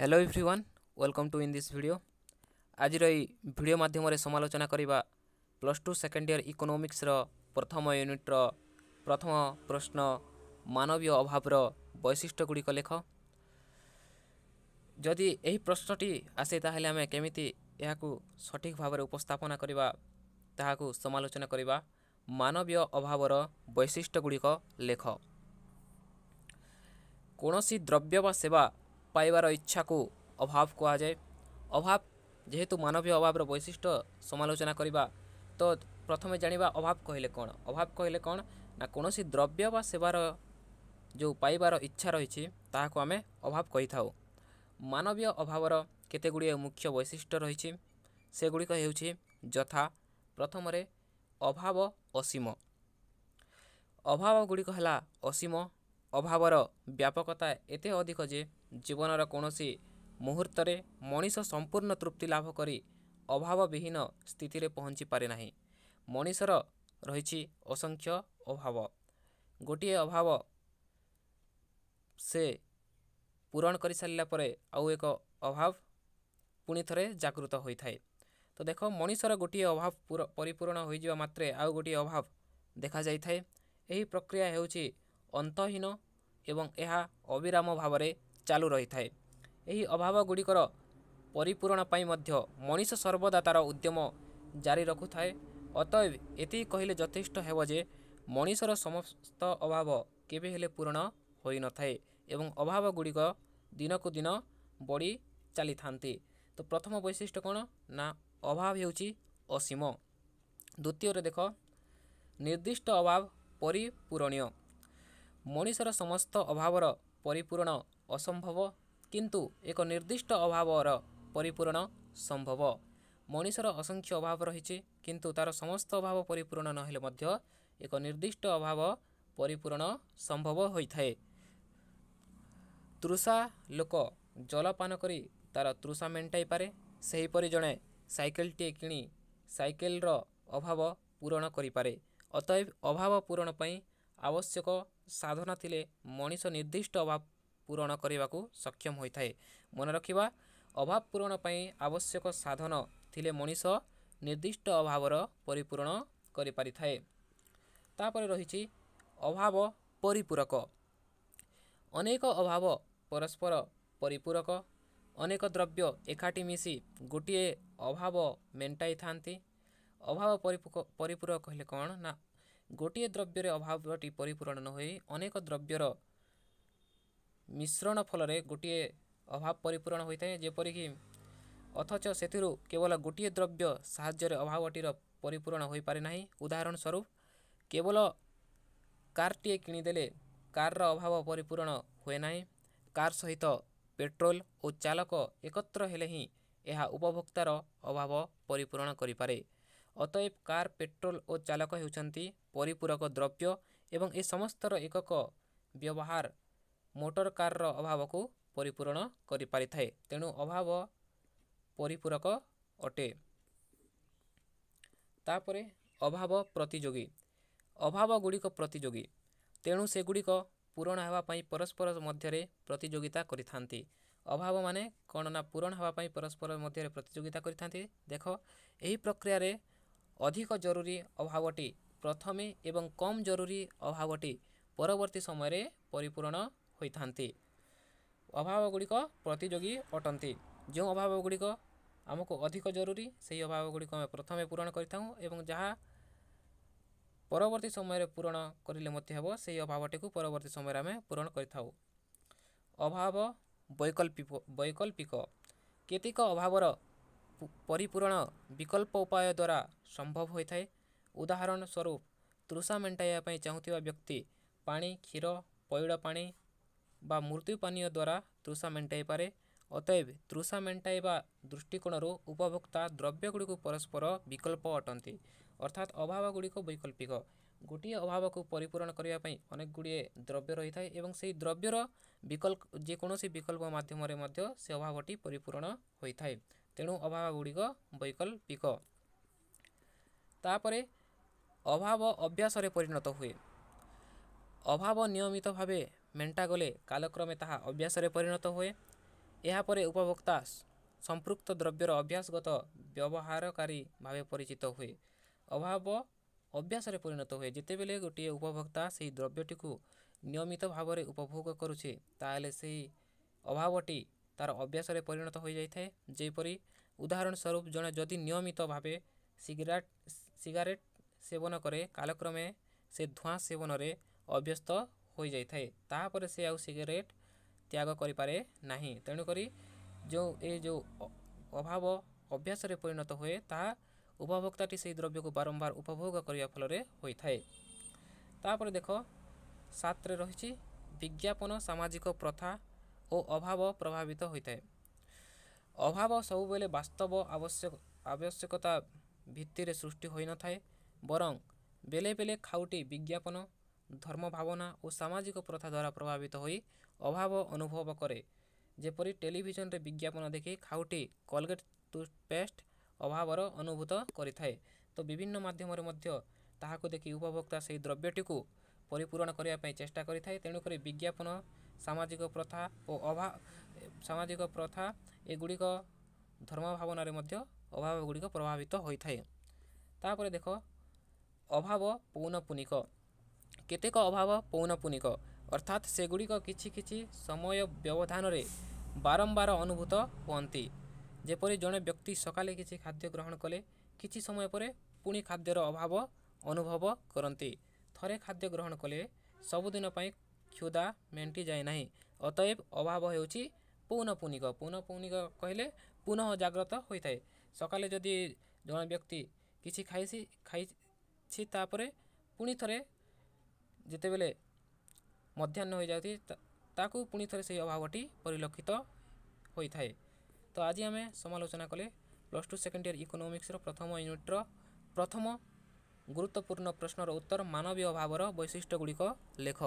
hello everyone welcome to in this video ଆଜିର ଏଇ video ମାଧ୍ୟମରେ ସମାଲୋଚନା କରିବା ପ୍ଲସ୍ ଟୁ ସେକେଣ୍ଡ ଇୟର୍ ଇକୋନୋମିକ୍ସର ପ୍ରଥମ ୟୁନିଟ୍ର ପ୍ରଥମ ପ୍ରଶ୍ନ ମାନବୀୟ ଅଭାବର ବୈଶିଷ୍ଟ୍ୟଗୁଡ଼ିକ ଲେଖ ଯଦି ଏହି ପ୍ରଶ୍ନଟି ଆସେ ତାହେଲେ ଆମେ କେମିତି ଏହାକୁ ସଠିକ୍ ଭାବରେ ଉପସ୍ଥାପନା କରିବା ତାହାକୁ ସମାଲୋଚନା କରିବା ମାନବୀୟ ଅଭାବର ବୈଶିଷ୍ଟ୍ୟଗୁଡ଼ିକ ଲେଖ କୌଣସି ଦ୍ରବ୍ୟ ବା ସେବା ପାଇବାର ଇଚ୍ଛାକୁ ଅଭାବ କୁହାଯାଏ ଅଭାବ ଯେହେତୁ ମାନବୀୟ ଅଭାବର ବୈଶିଷ୍ଟ୍ୟ ସମାଲୋଚନା କରିବା ତ ପ୍ରଥମେ ଜାଣିବା ଅଭାବ କହିଲେ କ'ଣ ଅଭାବ କହିଲେ କ'ଣ ନା କୌଣସି ଦ୍ରବ୍ୟ ବା ସେବାର ଯେଉଁ ପାଇବାର ଇଚ୍ଛା ରହିଛି ତାହାକୁ ଆମେ ଅଭାବ କହିଥାଉ ମାନବୀୟ ଅଭାବର କେତେଗୁଡ଼ିଏ ମୁଖ୍ୟ ବୈଶିଷ୍ଟ୍ୟ ରହିଛି ସେଗୁଡ଼ିକ ହେଉଛି ଯଥା ପ୍ରଥମରେ ଅଭାବ ଅସୀମ ଅଭାବ ଗୁଡ଼ିକ ହେଲା ଅସୀମ ଅଭାବର ବ୍ୟାପକତା ଏତେ ଅଧିକ ଯେ ଜୀବନର କୌଣସି ମୁହୂର୍ତ୍ତରେ ମଣିଷ ସମ୍ପୂର୍ଣ୍ଣ ତୃପ୍ତି ଲାଭ କରି ଅଭାବ ବିହୀନ ସ୍ଥିତିରେ ପହଞ୍ଚି ପାରେ ନାହିଁ ମଣିଷର ରହିଛି ଅସଂଖ୍ୟ ଅଭାବ ଗୋଟିଏ ଅଭାବ ସେ ପୂରଣ କରିସାରିଲା ପରେ ଆଉ ଏକ ଅଭାବ ପୁଣି ଥରେ ଜାଗୃତ ହୋଇଥାଏ ତ ଦେଖ ମଣିଷର ଗୋଟିଏ ଅଭାବ ପରିପୂରଣ ହୋଇଯିବା ମାତ୍ରେ ଆଉ ଗୋଟିଏ ଅଭାବ ଦେଖାଯାଇଥାଏ ଏହି ପ୍ରକ୍ରିୟା ହେଉଛି ଅନ୍ତହୀନ ଏବଂ ଏହା ଅବିରାମ ଭାବରେ ଚାଲୁ ରହିଥାଏ ଏହି ଅଭାବଗୁଡ଼ିକର ପରିପୂରଣ ପାଇଁ ମଧ୍ୟ ମଣିଷ ସର୍ବଦା ତା'ର ଉଦ୍ୟମ ଜାରି ରଖୁଥାଏ ଅତଏବ ଏତିକି କହିଲେ ଯଥେଷ୍ଟ ହେବ ଯେ ମଣିଷର ସମସ୍ତ ଅଭାବ କେବେ ହେଲେ ପୂରଣ ହୋଇନଥାଏ ଏବଂ ଅଭାବଗୁଡ଼ିକ ଦିନକୁ ଦିନ ବଢ଼ି ଚାଲିଥାନ୍ତି ତ ପ୍ରଥମ ବୈଶିଷ୍ଟ୍ୟ କ'ଣ ନା ଅଭାବ ହେଉଛି ଅସୀମ ଦ୍ୱିତୀୟରେ ଦେଖ ନିର୍ଦ୍ଦିଷ୍ଟ ଅଭାବ ପରିପୂରଣୀୟ ମଣିଷର ସମସ୍ତ ଅଭାବର ପରିପୂରଣ ଅସମ୍ଭବ କିନ୍ତୁ ଏକ ନିର୍ଦ୍ଦିଷ୍ଟ ଅଭାବର ପରିପୂରଣ ସମ୍ଭବ ମଣିଷର ଅସଂଖ୍ୟ ଅଭାବ ରହିଛି କିନ୍ତୁ ତା'ର ସମସ୍ତ ଅଭାବ ପରିପୂରଣ ନହେଲେ ମଧ୍ୟ ଏକ ନିର୍ଦ୍ଦିଷ୍ଟ ଅଭାବ ପରିପୂରଣ ସମ୍ଭବ ହୋଇଥାଏ ତୃଷା ଲୋକ ଜଳପାନ କରି ତା'ର ତୃଷା ମେଣ୍ଟାଇପାରେ ସେହିପରି ଜଣେ ସାଇକେଲଟିଏ କିଣି ସାଇକେଲର ଅଭାବ ପୂରଣ କରିପାରେ ଅତଏବ ଅଭାବ ପୂରଣ ପାଇଁ ଆବଶ୍ୟକ ସାଧନ ଥିଲେ ମଣିଷ ନିର୍ଦ୍ଦିଷ୍ଟ ଅଭାବ ପୂରଣ କରିବାକୁ ସକ୍ଷମ ହୋଇଥାଏ ମନେ ରଖିବା ଅଭାବ ପୂରଣ ପାଇଁ ଆବଶ୍ୟକ ସାଧନ ଥିଲେ ମଣିଷ ନିର୍ଦ୍ଦିଷ୍ଟ ଅଭାବର ପରିପୂରଣ କରିପାରିଥାଏ ତାପରେ ରହିଛି ଅଭାବ ପରିପୂରକ ଅନେକ ଅଭାବ ପରସ୍ପର ପରିପୂରକ ଅନେକ ଦ୍ରବ୍ୟ ଏକାଠି ମିଶି ଗୋଟିଏ ଅଭାବ ମେଣ୍ଟାଇଥାନ୍ତି ଅଭାବ ପରିପୂରକ କହିଲେ କ'ଣ ନା ଗୋଟିଏ ଦ୍ରବ୍ୟରେ ଅଭାବଟି ପରିପୂରଣ ନହୋଇ ଅନେକ ଦ୍ରବ୍ୟର ମିଶ୍ରଣ ଫଳରେ ଗୋଟିଏ ଅଭାବ ପରିପୂରଣ ହୋଇଥାଏ ଯେପରିକି ଅଥଚ ସେଥିରୁ କେବଳ ଗୋଟିଏ ଦ୍ରବ୍ୟ ସାହାଯ୍ୟରେ ଅଭାବଟିର ପରିପୂରଣ ହୋଇପାରେ ନାହିଁ ଉଦାହରଣ ସ୍ୱରୂପ କେବଳ କାର୍ଟିଏ କିଣିଦେଲେ କାର୍ର ଅଭାବ ପରିପୂରଣ ହୁଏ ନାହିଁ କାର୍ ସହିତ ପେଟ୍ରୋଲ ଓ ଚାଳକ ଏକତ୍ର ହେଲେ ହିଁ ଏହା ଉପଭୋକ୍ତାର ଅଭାବ ପରିପୂରଣ କରିପାରେ ଅତଏବ କାର୍ ପେଟ୍ରୋଲ ଓ ଚାଳକ ହେଉଛନ୍ତି ପରିପୂରକ ଦ୍ରବ୍ୟ ଏବଂ ଏ ସମସ୍ତର ଏକକ ବ୍ୟବହାର ମୋଟର କାର୍ର ଅଭାବକୁ ପରିପୂରଣ କରିପାରିଥାଏ ତେଣୁ ଅଭାବ ପରିପୂରକ ଅଟେ ତାପରେ ଅଭାବ ପ୍ରତିଯୋଗୀ ଅଭାବ ଗୁଡ଼ିକ ପ୍ରତିଯୋଗୀ ତେଣୁ ସେଗୁଡ଼ିକ ପୂରଣ ହେବା ପାଇଁ ପରସ୍ପର ମଧ୍ୟରେ ପ୍ରତିଯୋଗିତା କରିଥାନ୍ତି ଅଭାବମାନେ କ'ଣ ନା ପୂରଣ ହେବା ପାଇଁ ପରସ୍ପର ମଧ୍ୟରେ ପ୍ରତିଯୋଗିତା କରିଥାନ୍ତି ଦେଖ ଏହି ପ୍ରକ୍ରିୟାରେ ଅଧିକ ଜରୁରୀ ଅଭାବଟି ପ୍ରଥମେ ଏବଂ କମ୍ ଜରୁରୀ ଅଭାବଟି ପରବର୍ତ୍ତୀ ସମୟରେ ପରିପୂରଣ ହୋଇଥାନ୍ତି ଅଭାବ ଗୁଡ଼ିକ ପ୍ରତିଯୋଗୀ ଅଟନ୍ତି ଯେଉଁ ଅଭାବ ଗୁଡ଼ିକ ଆମକୁ ଅଧିକ ଜରୁରୀ ସେହି ଅଭାବ ଗୁଡ଼ିକ ଆମେ ପ୍ରଥମେ ପୂରଣ କରିଥାଉ ଏବଂ ଯାହା ପରବର୍ତ୍ତୀ ସମୟରେ ପୂରଣ କରିଲେ ମଧ୍ୟ ହେବ ସେହି ଅଭାବଟିକୁ ପରବର୍ତ୍ତୀ ସମୟରେ ଆମେ ପୂରଣ କରିଥାଉ ଅଭାବ ବୈକଳ୍ପିକ ବୈକଳ୍ପିକ କେତେକ ଅଭାବର ପରିପୂରଣ ବିକଳ୍ପ ଉପାୟ ଦ୍ୱାରା ସମ୍ଭବ ହୋଇଥାଏ ଉଦାହରଣ ସ୍ୱରୂପ ତୃଷା ମେଣ୍ଟାଇବା ପାଇଁ ଚାହୁଁଥିବା ବ୍ୟକ୍ତି ପାଣି କ୍ଷୀର ପଇଡ଼ ପାଣି ବା ମୃତ୍ୟୁ ପାନୀୟ ଦ୍ୱାରା ତୃଷା ମେଣ୍ଟାଇପାରେ ଅତଏବ ତୃଷା ମେଣ୍ଟାଇବା ଦୃଷ୍ଟିକୋଣରୁ ଉପଭୋକ୍ତା ଦ୍ରବ୍ୟଗୁଡ଼ିକୁ ପରସ୍ପର ବିକଳ୍ପ ଅଟନ୍ତି ଅର୍ଥାତ୍ ଅଭାବ ଗୁଡ଼ିକ ବୈକଳ୍ପିକ ଗୋଟିଏ ଅଭାବକୁ ପରିପୂରଣ କରିବା ପାଇଁ ଅନେକ ଗୁଡ଼ିଏ ଦ୍ରବ୍ୟ ରହିଥାଏ ଏବଂ ସେହି ଦ୍ରବ୍ୟର ବିକଳ୍ପ ଯେକୌଣସି ବିକଳ୍ପ ମାଧ୍ୟମରେ ମଧ୍ୟ ସେ ଅଭାବଟି ପରିପୂରଣ ହୋଇଥାଏ ତେଣୁ ଅଭାବ ଗୁଡ଼ିକ ବୈକଳ୍ପିକ ତାପରେ ଅଭାବ ଅଭ୍ୟାସରେ ପରିଣତ ହୁଏ ଅଭାବ ନିୟମିତ ଭାବେ ମେଣ୍ଟା ଗଲେ କାଲକ୍ରମେ ତାହା ଅଭ୍ୟାସରେ ପରିଣତ ହୁଏ ଏହାପରେ ଉପଭୋକ୍ତା ସମ୍ପୃକ୍ତ ଦ୍ରବ୍ୟର ଅଭ୍ୟାସଗତ ବ୍ୟବହାରକାରୀ ଭାବେ ପରିଚିତ ହୁଏ ଅଭାବ ଅଭ୍ୟାସରେ ପରିଣତ ହୁଏ ଯେତେବେଳେ ଗୋଟିଏ ଉପଭୋକ୍ତା ସେହି ଦ୍ରବ୍ୟଟିକୁ ନିୟମିତ ଭାବରେ ଉପଭୋଗ କରୁଛି ତାହେଲେ ସେହି ଅଭାବଟି ତା'ର ଅଭ୍ୟାସରେ ପରିଣତ ହୋଇଯାଇଥାଏ ଯେପରି ଉଦାହରଣ ସ୍ୱରୂପ ଜଣେ ଯଦି ନିୟମିତ ଭାବେ ସିଗାରେଟ୍ ସିଗାରେଟ୍ ସେବନ କରେ କାଳକ୍ରମେ ସେ ଧୂଆଁ ସେବନରେ ଅଭ୍ୟସ୍ତ ହୋଇଯାଇଥାଏ ତାହାପରେ ସେ ଆଉ ସିଗାରେଟ୍ ତ୍ୟାଗ କରିପାରେ ନାହିଁ ତେଣୁକରି ଯେଉଁ ଏ ଯେଉଁ ଅଭାବ ଅଭ୍ୟାସରେ ପରିଣତ ହୁଏ ତାହା ଉପଭୋକ୍ତାଟି ସେହି ଦ୍ରବ୍ୟକୁ ବାରମ୍ବାର ଉପଭୋଗ କରିବା ଫଳରେ ହୋଇଥାଏ ତାପରେ ଦେଖ ସାତରେ ରହିଛି ବିଜ୍ଞାପନ ସାମାଜିକ ପ୍ରଥା ଓ ଅଭାବ ପ୍ରଭାବିତ ହୋଇଥାଏ ଅଭାବ ସବୁବେଳେ ବାସ୍ତବ ଆବଶ୍ୟକ ଆବଶ୍ୟକତା ଭିତ୍ତିରେ ସୃଷ୍ଟି ହୋଇନଥାଏ ବରଂ ବେଳେ ବେଳେ ଖାଉଟି ବିଜ୍ଞାପନ ଧର୍ମ ଭାବନା ଓ ସାମାଜିକ ପ୍ରଥା ଦ୍ୱାରା ପ୍ରଭାବିତ ହୋଇ ଅଭାବ ଅନୁଭବ କରେ ଯେପରି ଟେଲିଭିଜନରେ ବିଜ୍ଞାପନ ଦେଖି ଖାଉଟି କଲଗେଟ୍ ଟୁଥପେଷ୍ଟ ଅଭାବର ଅନୁଭୂତ କରିଥାଏ ତ ବିଭିନ୍ନ ମାଧ୍ୟମରେ ମଧ୍ୟ ତାହାକୁ ଦେଖି ଉପଭୋକ୍ତା ସେହି ଦ୍ରବ୍ୟଟିକୁ ପରିପୂରଣ କରିବା ପାଇଁ ଚେଷ୍ଟା କରିଥାଏ ତେଣୁକରି ବିଜ୍ଞାପନ ସାମାଜିକ ପ୍ରଥା ଓ ଅଭାବ ସାମାଜିକ ପ୍ରଥା ଏଗୁଡ଼ିକ ଧର୍ମ ଭାବନାରେ ମଧ୍ୟ ଅଭାବ ଗୁଡ଼ିକ ପ୍ରଭାବିତ ହୋଇଥାଏ ତାପରେ ଦେଖ ଅଭାବ ପୌନପୁନିକ କେତେକ ଅଭାବ ପୌନପୁନିକ ଅର୍ଥାତ୍ ସେଗୁଡ଼ିକ କିଛି କିଛି ସମୟ ବ୍ୟବଧାନରେ ବାରମ୍ବାର ଅନୁଭୂତ ହୁଅନ୍ତି ଯେପରି ଜଣେ ବ୍ୟକ୍ତି ସକାଳେ କିଛି ଖାଦ୍ୟ ଗ୍ରହଣ କଲେ କିଛି ସମୟ ପରେ ପୁଣି ଖାଦ୍ୟର ଅଭାବ ଅନୁଭବ କରନ୍ତି ଥରେ ଖାଦ୍ୟ ଗ୍ରହଣ କଲେ ସବୁଦିନ ପାଇଁ କ୍ଷୁଦା ମେଣ୍ଟି ଯାଏ ନାହିଁ ଅତଏବ ଅଭାବ ହେଉଛି ପୌନପୁନିକ ପୌନପୁନିକ କହିଲେ ପୁନଃ ଜାଗ୍ରତ ହୋଇଥାଏ ସକାଳେ ଯଦି ଜଣେ ବ୍ୟକ୍ତି କିଛି ଖାଇସି ଖାଇଛି ତାପରେ ପୁଣି ଥରେ ଯେତେବେଳେ ମଧ୍ୟାହ୍ନ ହୋଇଯାଉଛି ତାକୁ ପୁଣି ଥରେ ସେହି ଅଭାବଟି ପରିଲକ୍ଷିତ ହୋଇଥାଏ ତ ଆଜି ଆମେ ସମାଲୋଚନା କଲେ ପ୍ଲସ୍ ଟୁ ସେକେଣ୍ଡ ଇୟର୍ ଇକୋନୋମିକ୍ସର ପ୍ରଥମ ୟୁନିଟ୍ର ପ୍ରଥମ ଗୁରୁତ୍ୱପୂର୍ଣ୍ଣ ପ୍ରଶ୍ନର ଉତ୍ତର ମାନବୀୟ ଅଭାବର ଗୁଡ଼ିକ ଲେଖ